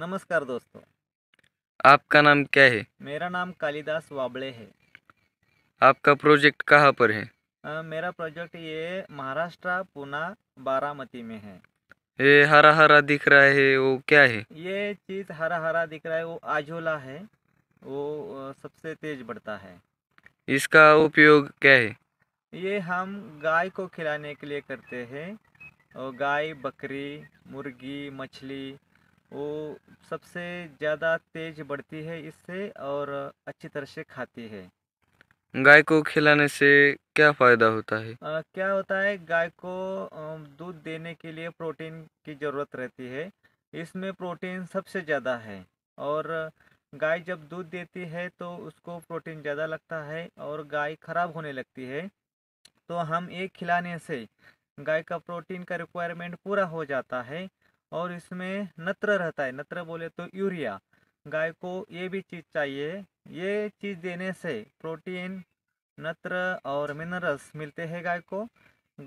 नमस्कार दोस्तों आपका नाम क्या है मेरा नाम कालिदास वाबड़े है आपका प्रोजेक्ट कहाँ पर है आ, मेरा प्रोजेक्ट ये महाराष्ट्र पुना बारामती में है ये हरा हरा दिख रहा है वो क्या है ये चीज़ हरा हरा दिख रहा है वो आजोला है वो सबसे तेज बढ़ता है इसका उपयोग क्या है ये हम गाय को खिलाने के लिए करते हैं और गाय बकरी मुर्गी मछली वो सबसे ज़्यादा तेज बढ़ती है इससे और अच्छी तरह से खाती है गाय को खिलाने से क्या फ़ायदा होता है आ, क्या होता है गाय को दूध देने के लिए प्रोटीन की ज़रूरत रहती है इसमें प्रोटीन सबसे ज़्यादा है और गाय जब दूध देती है तो उसको प्रोटीन ज़्यादा लगता है और गाय खराब होने लगती है तो हम एक खिलाने से गाय का प्रोटीन का रिक्वायरमेंट पूरा हो जाता है और इसमें नत्र रहता है नत्र बोले तो यूरिया गाय को ये भी चीज़ चाहिए ये चीज़ देने से प्रोटीन नत्र और मिनरल्स मिलते हैं गाय को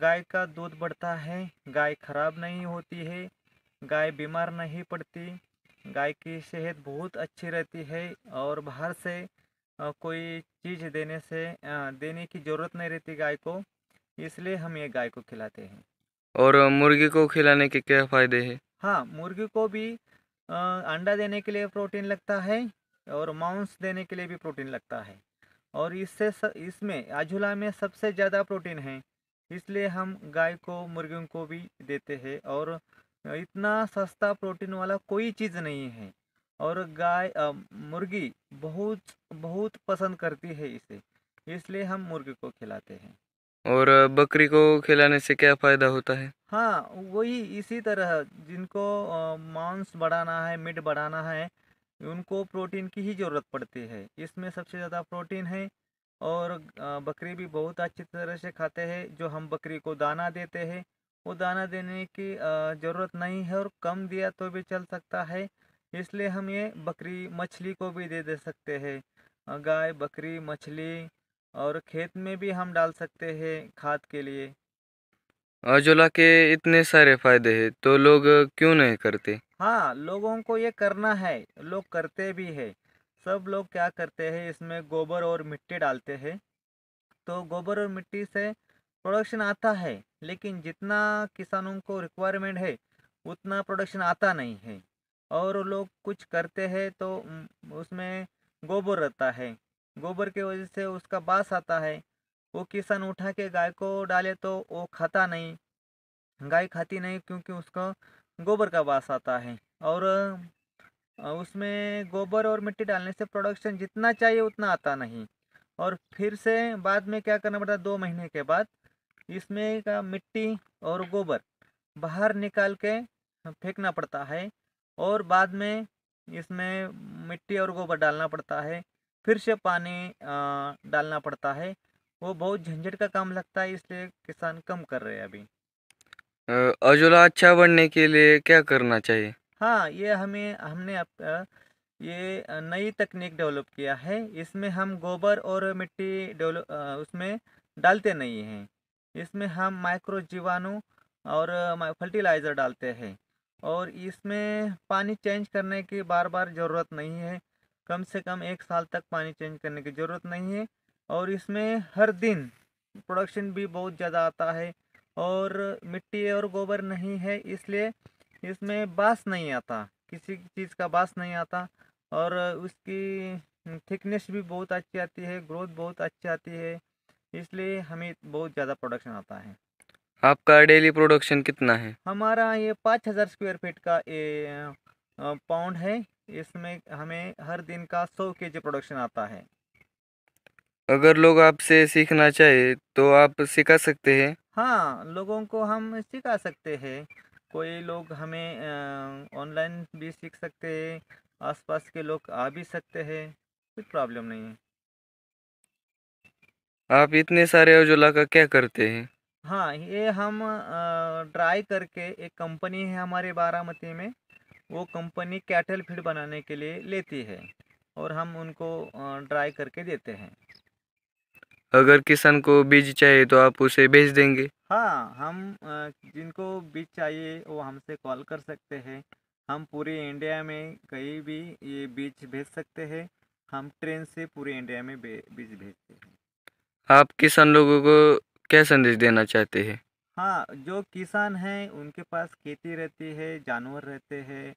गाय का दूध बढ़ता है गाय खराब नहीं होती है गाय बीमार नहीं पड़ती गाय की सेहत बहुत अच्छी रहती है और बाहर से कोई चीज़ देने से देने की ज़रूरत नहीं रहती गाय को इसलिए हम ये गाय को खिलाते हैं और मुर्गी को खिलाने के क्या फ़ायदे हैं हाँ मुर्गी को भी अंडा देने के लिए प्रोटीन लगता है और मांस देने के लिए भी प्रोटीन लगता है और इससे इसमें आजूला में सबसे ज़्यादा प्रोटीन है इसलिए हम गाय को मुर्गियों को भी देते हैं और इतना सस्ता प्रोटीन वाला कोई चीज़ नहीं है और गाय मुर्गी बहुत बहुत पसंद करती है इसे इसलिए हम मुर्गी को खिलाते हैं और बकरी को खिलाने से क्या फायदा होता है हाँ वही इसी तरह जिनको मांस बढ़ाना है मीट बढ़ाना है उनको प्रोटीन की ही ज़रूरत पड़ती है इसमें सबसे ज़्यादा प्रोटीन है और बकरी भी बहुत अच्छी तरह से खाते हैं जो हम बकरी को दाना देते हैं वो दाना देने की ज़रूरत नहीं है और कम दिया तो भी चल सकता है इसलिए हम ये बकरी मछली को भी दे दे सकते हैं गाय बकरी मछली और खेत में भी हम डाल सकते हैं खाद के लिए अजोला के इतने सारे फायदे हैं तो लोग क्यों नहीं करते हाँ लोगों को ये करना है लोग करते भी है सब लोग क्या करते हैं इसमें गोबर और मिट्टी डालते हैं तो गोबर और मिट्टी से प्रोडक्शन आता है लेकिन जितना किसानों को रिक्वायरमेंट है उतना प्रोडक्शन आता नहीं है और लोग कुछ करते हैं तो उसमें गोबर रहता है गोबर के वजह से उसका बास आता है वो किसान उठा के गाय को डाले तो वो खाता नहीं गाय खाती नहीं क्योंकि उसका गोबर का बास आता है और उसमें गोबर और मिट्टी डालने से प्रोडक्शन जितना चाहिए उतना आता नहीं और फिर से बाद में क्या करना पड़ता है दो महीने के बाद इसमें का मिट्टी और गोबर बाहर निकाल के फेंकना पड़ता है और बाद में इसमें मिट्टी और गोबर डालना पड़ता है फिर से पानी डालना पड़ता है वो बहुत झंझट का काम लगता है इसलिए किसान कम कर रहे हैं अभी अजोला अच्छा बनने के लिए क्या करना चाहिए हाँ ये हमें हमने अप, ये नई तकनीक डेवलप किया है इसमें हम गोबर और मिट्टी डेवलप उसमें डालते नहीं हैं इसमें हम माइक्रो जीवाणु और फर्टिलाइज़र डालते हैं और इसमें पानी चेंज करने की बार बार ज़रूरत नहीं है कम से कम एक साल तक पानी चेंज करने की ज़रूरत नहीं है और इसमें हर दिन प्रोडक्शन भी बहुत ज़्यादा आता है और मिट्टी और गोबर नहीं है इसलिए इसमें बास नहीं आता किसी चीज़ का बास नहीं आता और उसकी थिकनेस भी बहुत अच्छी आती है ग्रोथ बहुत अच्छी आती है इसलिए हमें बहुत ज़्यादा प्रोडक्शन आता है आपका डेली प्रोडक्शन कितना है हमारा ये पाँच हज़ार स्क्वायर फीट का पाउंड है इसमें हमें हर दिन का सौ के जी प्रोडक्शन आता है अगर लोग आपसे सीखना चाहे तो आप सिखा सकते हैं हाँ लोगों को हम सिखा सकते हैं कोई लोग हमें ऑनलाइन भी सीख सकते हैं आसपास के लोग आ भी सकते हैं कोई प्रॉब्लम नहीं है आप इतने सारे उजला का क्या करते हैं हाँ ये हम ड्राई करके एक कंपनी है हमारे बारामती में वो कंपनी कैटल फीड बनाने के लिए लेती है और हम उनको ड्राई करके देते हैं अगर किसान को बीज चाहिए तो आप उसे भेज देंगे हाँ हम जिनको बीज चाहिए वो हमसे कॉल कर सकते हैं हम पूरे इंडिया में कहीं भी ये बीज भेज सकते हैं हम ट्रेन से पूरे इंडिया में बीज भेजते हैं आप किसान लोगों को क्या संदेश देना चाहते हैं हाँ जो किसान हैं उनके पास खेती रहती है जानवर रहते हैं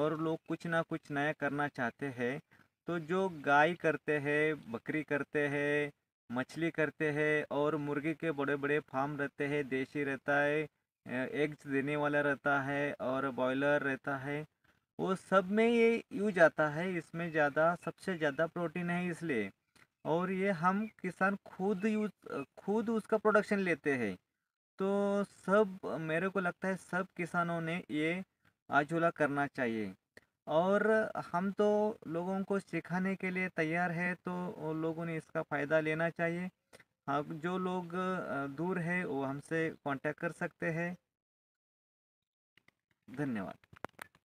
और लोग कुछ ना कुछ नया करना चाहते हैं तो जो गाय करते हैं बकरी करते हैं मछली करते हैं और मुर्गी के बड़े बड़े फार्म रहते हैं देसी रहता है एग्स देने वाला रहता है और बॉयलर रहता है वो सब में ये यूज आता है इसमें ज़्यादा सबसे ज़्यादा प्रोटीन है इसलिए और ये हम किसान खुद यूज खुद उसका प्रोडक्शन लेते हैं तो सब मेरे को लगता है सब किसानों ने ये आजूला करना चाहिए और हम तो लोगों को सिखाने के लिए तैयार है तो लोगों ने इसका फ़ायदा लेना चाहिए हम जो लोग दूर है वो हमसे कांटेक्ट कर सकते हैं धन्यवाद